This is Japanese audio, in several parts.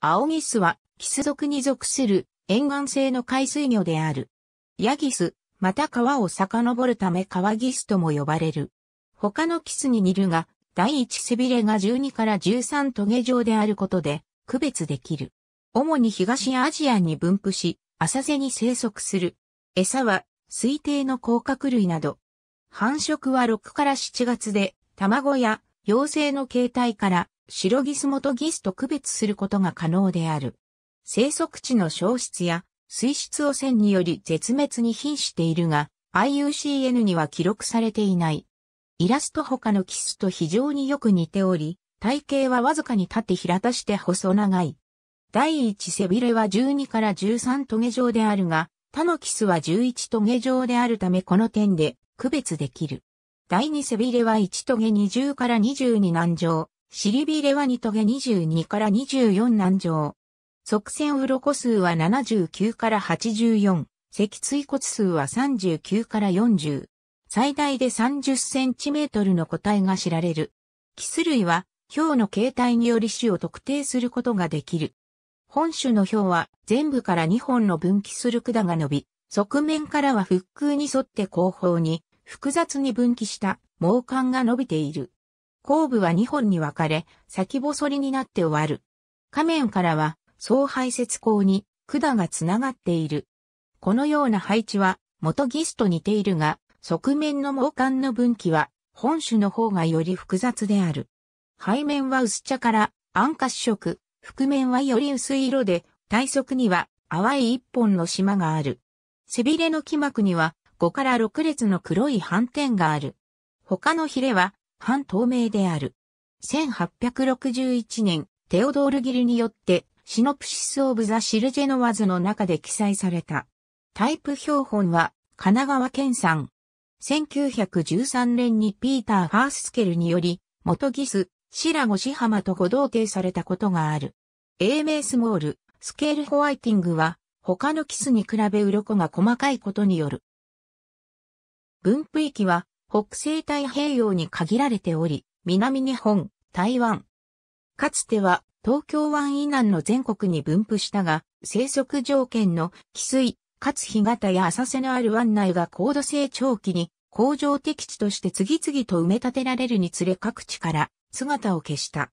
アオギスは、キス属に属する沿岸性の海水魚である。ヤギス、また川を遡るため川ギスとも呼ばれる。他のキスに似るが、第一背びれが12から13トゲ状であることで、区別できる。主に東アジアに分布し、浅瀬に生息する。餌は、水底の甲殻類など。繁殖は6から7月で、卵や幼生の形態から白ギスモとギスと区別することが可能である。生息地の消失や水質汚染により絶滅に瀕しているが、IUCN には記録されていない。イラスト他のキスと非常によく似ており、体型はわずかに縦平たして細長い。第一背びれは12から13トゲ状であるが、他のキスは11トゲ状であるためこの点で区別できる。第二背びれは1トゲ20から22難状。シリビレワニトゲ22から24南上。側線コ数は79から84、脊椎骨数は39から40。最大で30センチメートルの個体が知られる。キス類は、表の形態により種を特定することができる。本種の表は全部から2本の分岐する管が伸び、側面からは腹腔に沿って後方に複雑に分岐した毛管が伸びている。後部は2本に分かれ、先細りになって終わる。下面からは、総排泄口に管がつながっている。このような配置は、元ギスと似ているが、側面の毛管の分岐は、本種の方がより複雑である。背面は薄茶から暗褐色、覆面はより薄い色で、体側には淡い一本の島がある。背びれの木膜には5から6列の黒い斑点がある。他のヒレは半透明である。1861年、テオドール・ギルによって、シノプシス・オブ・ザ・シルジェノワズの中で記載された。タイプ標本は、神奈川県産。1913年にピーター・ファーススケルにより、元ギス、シラゴ・シハマとご同定されたことがある。英名スモール、スケールホワイティングは、他のキスに比べ鱗が細かいことによる。分布域は、北西太平洋に限られており、南日本、台湾。かつては東京湾以南の全国に分布したが、生息条件の汽水、かつ干潟や浅瀬のある湾内が高度成長期に工場適地として次々と埋め立てられるにつれ各地から姿を消した。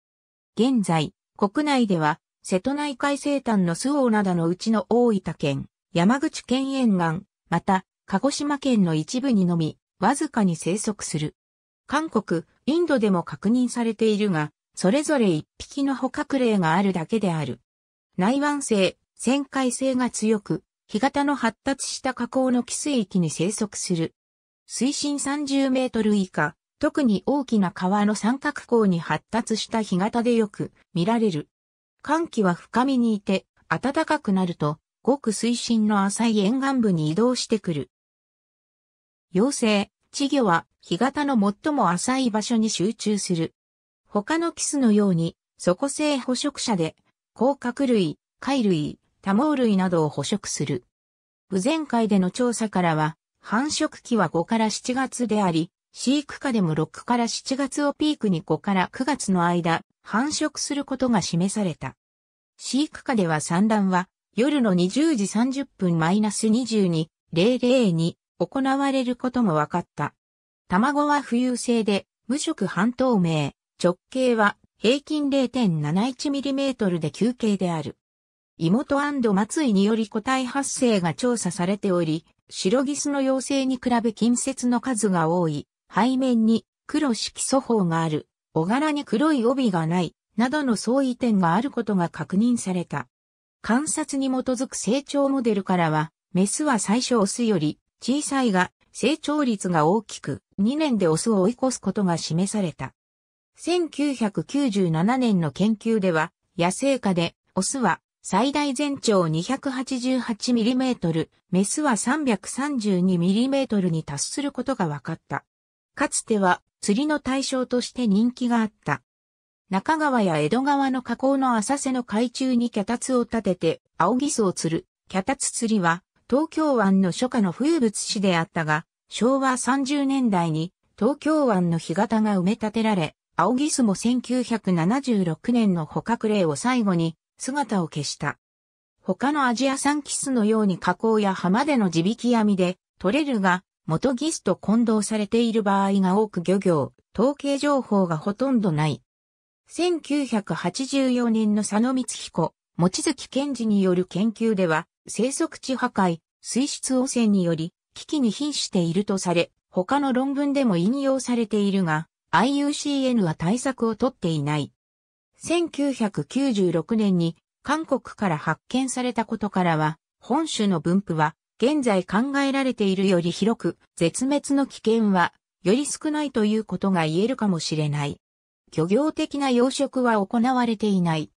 現在、国内では瀬戸内海西端の周防どのうちの大分県、山口県沿岸、また鹿児島県の一部にのみわずかに生息する。韓国、インドでも確認されているが、それぞれ一匹の捕獲例があるだけである。内湾性、旋回性が強く、干潟の発達した河口の寄水域に生息する。水深30メートル以下、特に大きな川の三角港に発達した干潟でよく見られる。寒気は深みにいて、暖かくなると、ごく水深の浅い沿岸部に移動してくる。妖精、稚魚は干潟の最も浅い場所に集中する。他のキスのように、底性捕食者で、甲殻類、貝類、多毛類などを捕食する。不前回での調査からは、繁殖期は5から7月であり、飼育下でも6から7月をピークに5から9月の間、繁殖することが示された。飼育下では産卵は、夜の20時30分 -22、00に行われることも分かった。卵は浮遊性で、無色半透明、直径は平均 0.71mm で球形である。妹松井により個体発生が調査されており、白ギスの妖精に比べ近接の数が多い、背面に黒色素胞がある、小柄に黒い帯がない、などの相違点があることが確認された。観察に基づく成長モデルからは、メスは最初オスより小さいが成長率が大きく2年でオスを追い越すことが示された。1997年の研究では野生下でオスは最大全長 288mm、メスは 332mm に達することが分かった。かつては釣りの対象として人気があった。中川や江戸川の河口の浅瀬の海中に脚立を立てて、青ギスを釣る、脚立釣りは、東京湾の初夏の風物詩であったが、昭和30年代に東京湾の干潟が埋め立てられ、青ギスも1976年の捕獲例を最後に姿を消した。他のアジア産キスのように加工や浜での地引き網で取れるが、元ギスと混同されている場合が多く漁業、統計情報がほとんどない。1984年の佐野光彦、持月健二による研究では、生息地破壊、水質汚染により、危機に瀕しているとされ、他の論文でも引用されているが、IUCN は対策をとっていない。1996年に韓国から発見されたことからは、本種の分布は現在考えられているより広く、絶滅の危険はより少ないということが言えるかもしれない。漁業的な養殖は行われていない。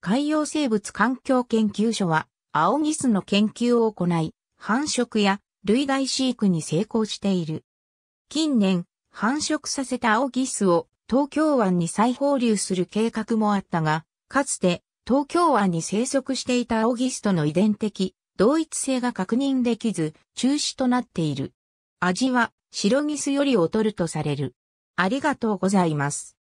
海洋生物環境研究所は青ギスの研究を行い、繁殖や類外飼育に成功している。近年、繁殖させた青ギスを東京湾に再放流する計画もあったが、かつて東京湾に生息していた青ギスとの遺伝的同一性が確認できず中止となっている。味は白ギスより劣るとされる。ありがとうございます。